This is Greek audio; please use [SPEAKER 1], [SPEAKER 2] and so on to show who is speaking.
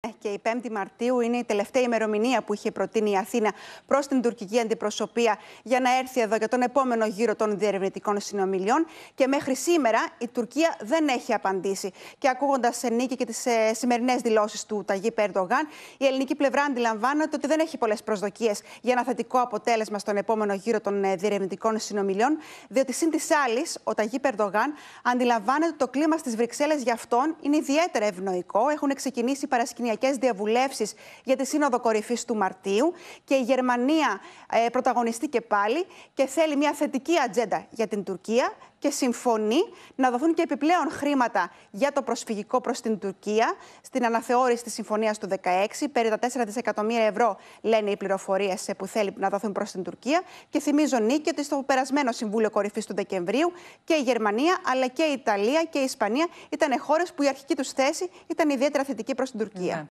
[SPEAKER 1] Ε, και η 5η Μαρτίου είναι η τελευταία ημερομηνία που είχε προτείνει η Αθήνα προς την τουρκική αντιπροσωπεία για να έρθει εδώ για τον επόμενο γύρο των διερευνητικών συνομιλιών. Και μέχρι σήμερα η Τουρκία δεν έχει απαντήσει. Και ακούγοντας νίκη και τις ε, σημερινές δηλώσεις του Ταγί Περντογάν, η ελληνική πλευρά αντιλαμβάνεται ότι δεν έχει πολλές προσδοκίες για ένα θετικό αποτέλεσμα στον επόμενο γύρο των ε, διερευνητικών συνομιλιών, διότι συν της άλλης ο Ταγί Περντογάν αντιλαμβάνεται ότι το κλίμα στις Βρυξέλλες για αυτόν είναι ιδιαίτερα ευνοϊκό. Έχουν ξεκινήσει παρασκηνιακέ οικογενειακέ διαβουλεύσεις για τη Σύνοδο Κορυφής του Μαρτίου. Και η Γερμανία ε, πρωταγωνιστεί και πάλι και θέλει μια θετική ατζέντα για την Τουρκία και συμφωνεί να δοθούν και επιπλέον χρήματα για το προσφυγικό προς την Τουρκία στην αναθεώρηση της συμφωνίας του 16. Περί τα 4 δισεκατομμύρια ευρώ λένε οι πληροφορίες ε, που θέλει να δοθούν προς την Τουρκία. Και θυμίζω, Νίκη, ότι στο περασμένο Συμβούλιο Κορυφής του Δεκεμβρίου και η Γερμανία αλλά και η Ιταλία και η Ισπανία ήταν χώρες που η αρχική τους θέση ήταν ιδιαίτερα θετική προς την Τουρκία.